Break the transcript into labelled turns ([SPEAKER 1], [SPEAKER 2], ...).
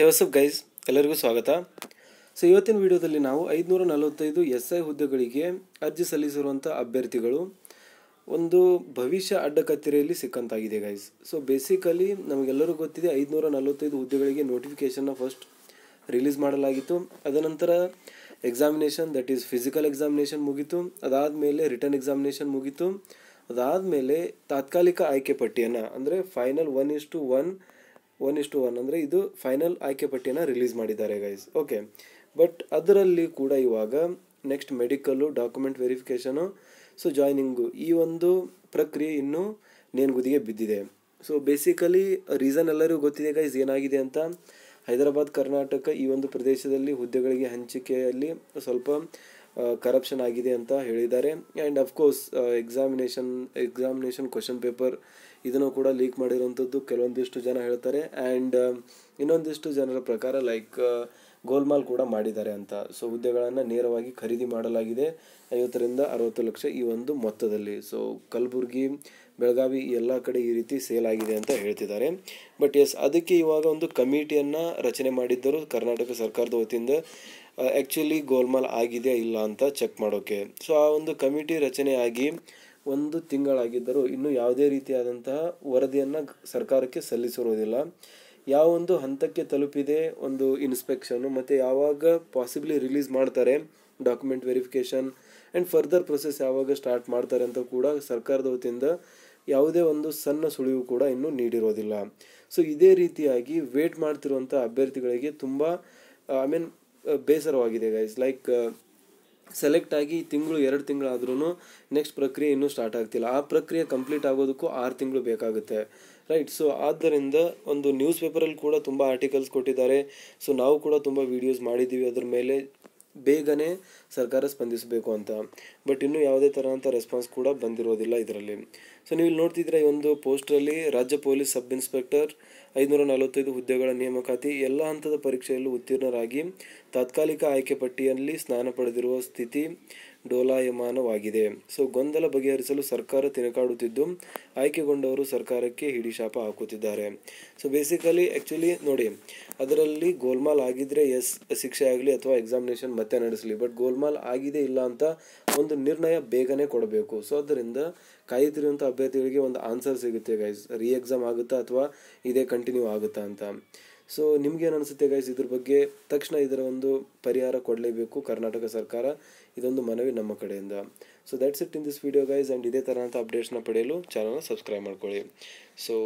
[SPEAKER 1] ಹೇವಸಪ್ guys ಎಲ್ಲರಿಗೂ ಸ್ವಾಗತ so ಇವತ್ತಿನ ವಿಡಿಯೋದಲ್ಲಿ ನಾವು ಐದುನೂರ ನಲವತ್ತೈದು ಎಸ್ ಐ ಹುದ್ದೆಗಳಿಗೆ ಅರ್ಜಿ ಸಲ್ಲಿಸಿರುವಂಥ ಅಭ್ಯರ್ಥಿಗಳು ಒಂದು ಭವಿಷ್ಯ ಅಡ್ಡ ಕತ್ತಿರೆಯಲ್ಲಿ ಸಿಕ್ಕಂತಾಗಿದೆ ಗೈಸ್ ಸೊ ಬೇಸಿಕಲಿ ನಮಗೆಲ್ಲರೂ ಗೊತ್ತಿದೆ ಐದುನೂರ ನಲವತ್ತೈದು ಹುದ್ದೆಗಳಿಗೆ ನೋಟಿಫಿಕೇಷನ್ನ ಫಸ್ಟ್ ರಿಲೀಸ್ ಮಾಡಲಾಗಿತ್ತು ಅದನಂತರ examination that is physical examination ಮುಗೀತು ಅದಾದಮೇಲೆ ರಿಟರ್ನ್ ಎಕ್ಸಾಮಿನೇಷನ್ ಮುಗೀತು ಅದಾದಮೇಲೆ ತಾತ್ಕಾಲಿಕ ಆಯ್ಕೆ ಪಟ್ಟಿಯನ್ನು ಅಂದರೆ final one is to one one ಇಷ್ಟು ಒನ್ ಅಂದರೆ ಇದು ಫೈನಲ್ ಆಯ್ಕೆ ಪಟ್ಟಿಯನ್ನು ರಿಲೀಸ್ ಮಾಡಿದ್ದಾರೆ ಗೈಸ್ ಓಕೆ ಬಟ್ ಅದರಲ್ಲಿ ಕೂಡ ಇವಾಗ next medical document verification so joining ಈ ಒಂದು ಪ್ರಕ್ರಿಯೆ ಇನ್ನೂ ನೇನುಗುದಿಗೆ ಬಿದ್ದಿದೆ ಸೊ ಬೇಸಿಕಲಿ ರೀಸನ್ ಎಲ್ಲರಿಗೂ ಗೊತ್ತಿದೆ ಗೈಸ್ ಏನಾಗಿದೆ ಅಂತ ಹೈದರಾಬಾದ್ ಕರ್ನಾಟಕ ಈ ಒಂದು ಪ್ರದೇಶದಲ್ಲಿ ಹುದ್ದೆಗಳಿಗೆ ಹಂಚಿಕೆಯಲ್ಲಿ ಸ್ವಲ್ಪ ಕರಪ್ಷನ್ ಆಗಿದೆ ಅಂತ ಹೇಳಿದ್ದಾರೆ and of course examination examination question paper ಇದನ್ನು ಕೂಡ ಲೀಕ್ ಮಾಡಿರುವಂಥದ್ದು ಕೆಲವೊಂದಿಷ್ಟು ಜನ ಹೇಳ್ತಾರೆ ಆ್ಯಂಡ್ um, ಇನ್ನೊಂದಿಷ್ಟು ಜನರ ಪ್ರಕಾರ ಲೈಕ್ uh, ಗೋಲ್ಮಾಲ್ ಕೂಡ ಮಾಡಿದ್ದಾರೆ ಅಂತ ಸೊ ಹುದ್ದೆಗಳನ್ನು ನೇರವಾಗಿ ಖರೀದಿ ಮಾಡಲಾಗಿದೆ ಐವತ್ತರಿಂದ ಅರವತ್ತು ಲಕ್ಷ ಈ ಒಂದು ಮೊತ್ತದಲ್ಲಿ ಸೊ ಕಲಬುರಗಿ ಬೆಳಗಾವಿ ಎಲ್ಲ ಕಡೆ ಈ ರೀತಿ ಸೇಲ್ ಆಗಿದೆ ಅಂತ ಹೇಳ್ತಿದ್ದಾರೆ ಬಟ್ ಎಸ್ ಅದಕ್ಕೆ ಇವಾಗ ಒಂದು ಕಮಿಟಿಯನ್ನು ರಚನೆ ಮಾಡಿದ್ದರು ಕರ್ನಾಟಕ ಸರ್ಕಾರದ ವತಿಯಿಂದ ಆ್ಯಕ್ಚುಲಿ uh, ಗೋಲ್ಮಾಲ್ ಆಗಿದೆಯಾ ಇಲ್ಲ ಅಂತ ಚೆಕ್ ಮಾಡೋಕ್ಕೆ ಸೊ ಆ ಒಂದು ಕಮಿಟಿ ರಚನೆಯಾಗಿ ಒಂದು ತಿಂಗಳಾಗಿದ್ದರೂ ಇನ್ನೂ ಯಾವುದೇ ರೀತಿಯಾದಂತಹ ವರದಿಯನ್ನು ಸರ್ಕಾರಕ್ಕೆ ಸಲ್ಲಿಸಿರುವುದಿಲ್ಲ ಒಂದು ಹಂತಕ್ಕೆ ತಲುಪಿದೆ ಒಂದು ಇನ್ಸ್ಪೆಕ್ಷನು ಮತ್ತು ಯಾವಾಗ ಪಾಸಿಬ್ಲಿ ರಿಲೀಸ್ ಮಾಡ್ತಾರೆ document verification and further process ಯಾವಾಗ ಸ್ಟಾರ್ಟ್ ಮಾಡ್ತಾರೆ ಅಂತ ಕೂಡ ಸರ್ಕಾರದ ವತಿಯಿಂದ ಯಾವುದೇ ಒಂದು ಸಣ್ಣ ಸುಳಿವು ಕೂಡ ಇನ್ನೂ ನೀಡಿರೋದಿಲ್ಲ ಸೊ ಇದೇ ರೀತಿಯಾಗಿ ವೇಟ್ ಮಾಡ್ತಿರುವಂಥ ಅಭ್ಯರ್ಥಿಗಳಿಗೆ ತುಂಬ ಐ ಮೀನ್ ಬೇಸರವಾಗಿದೆ ಗೈಸ್ ಲೈಕ್ ಸೆಲೆಕ್ಟ್ ಆಗಿ ತಿಂಗಳು ಎರಡು ತಿಂಗಳಾದ್ರೂ ನೆಕ್ಸ್ಟ್ ಪ್ರಕ್ರಿಯೆ ಇನ್ನೂ ಸ್ಟಾರ್ಟ್ ಆಗ್ತಿಲ್ಲ ಆ ಪ್ರಕ್ರಿಯೆ ಕಂಪ್ಲೀಟ್ ಆಗೋದಕ್ಕೂ ಆರು ತಿಂಗಳು ಬೇಕಾಗುತ್ತೆ ರೈಟ್ ಸೊ ಆದ್ದರಿಂದ ಒಂದು ನ್ಯೂಸ್ ಪೇಪರಲ್ಲಿ ಕೂಡ ತುಂಬ ಆರ್ಟಿಕಲ್ಸ್ ಕೊಟ್ಟಿದ್ದಾರೆ ಸೊ ನಾವು ಕೂಡ ತುಂಬ ವೀಡಿಯೋಸ್ ಮಾಡಿದ್ದೀವಿ ಅದ್ರ ಮೇಲೆ ಬೇಗನೆ ಸರ್ಕಾರ ಸ್ಪಂದಿಸಬೇಕು ಅಂತ ಬಟ್ ಇನ್ನೂ ಯಾವುದೇ ಥರದಂಥ ರೆಸ್ಪಾನ್ಸ್ ಕೂಡ ಬಂದಿರೋದಿಲ್ಲ ಇದರಲ್ಲಿ ಸೊ ನೀವು ಇಲ್ಲಿ ನೋಡ್ತಿದ್ರೆ ಈ ಒಂದು ಪೋಸ್ಟಲ್ಲಿ ರಾಜ್ಯ ಪೊಲೀಸ್ ಸಬ್ ಇನ್ಸ್ಪೆಕ್ಟರ್ ಐದುನೂರ ನಲವತ್ತೈದು ಹುದ್ದೆಗಳ ನೇಮಕಾತಿ ಎಲ್ಲ ಹಂತದ ಪರೀಕ್ಷೆಯಲ್ಲೂ ಉತ್ತೀರ್ಣರಾಗಿ ತಾತ್ಕಾಲಿಕ ಆಯ್ಕೆ ಪಟ್ಟಿಯಲ್ಲಿ ಸ್ನಾನ ಪಡೆದಿರುವ ಸ್ಥಿತಿ ಡೋಲಾಯಮಾನವಾಗಿದೆ ಸೊ ಗೊಂದಲ ಬಗೆಹರಿಸಲು ಸರ್ಕಾರ ತಿನಕಾಡುತ್ತಿದ್ದು ಆಯ್ಕೆಗೊಂಡವರು ಸರ್ಕಾರಕ್ಕೆ ಹಿಡಿಶಾಪ ಹಾಕುತ್ತಿದ್ದಾರೆ ಸೊ ಬೇಸಿಕಲಿ ಆ್ಯಕ್ಚುಲಿ ನೋಡಿ ಅದರಲ್ಲಿ ಗೋಲ್ಮಾಲ್ ಆಗಿದ್ದರೆ ಎಸ್ ಶಿಕ್ಷೆ ಆಗಲಿ ಅಥವಾ ಎಕ್ಸಾಮಿನೇಷನ್ ಮತ್ತೆ ನಡೆಸಲಿ ಬಟ್ ಗೋಲ್ಮಾಲ್ ಆಗಿದೆ ಇಲ್ಲ ಅಂತ ಒಂದು ನಿರ್ಣಯ ಬೇಗನೆ ಕೊಡಬೇಕು ಸೊ ಅದರಿಂದ ಕಾಯುತ್ತಿರುವಂಥ ಅಭ್ಯರ್ಥಿಗಳಿಗೆ ಒಂದು ಆನ್ಸರ್ ಸಿಗುತ್ತೆ ಗೈಸ್ ರೀ ಎಕ್ಸಾಮ್ ಆಗುತ್ತಾ ಅಥವಾ ಇದೇ ಕಂಟಿನ್ಯೂ ಆಗುತ್ತಾ ಅಂತ ಸೊ ನಿಮ್ಗೇನು ಅನಿಸುತ್ತೆ ಗೈಸ್ ಇದ್ರ ಬಗ್ಗೆ ತಕ್ಷಣ ಇದರ ಒಂದು ಪರಿಹಾರ ಕೊಡಲೇಬೇಕು ಕರ್ನಾಟಕ ಸರ್ಕಾರ ಇದೊಂದು ಮನವಿ ನಮ್ಮ ಕಡೆಯಿಂದ so that's it in this video guys and ಇದೇ ಥರ ಅಂತ ಅಪ್ಡೇಟ್ಸ್ನ ಪಡೆಯಲು ಚಾನಲ್ನ ಸಬ್ಸ್ಕ್ರೈಬ್ ಮಾಡ್ಕೊಳ್ಳಿ ಸೊ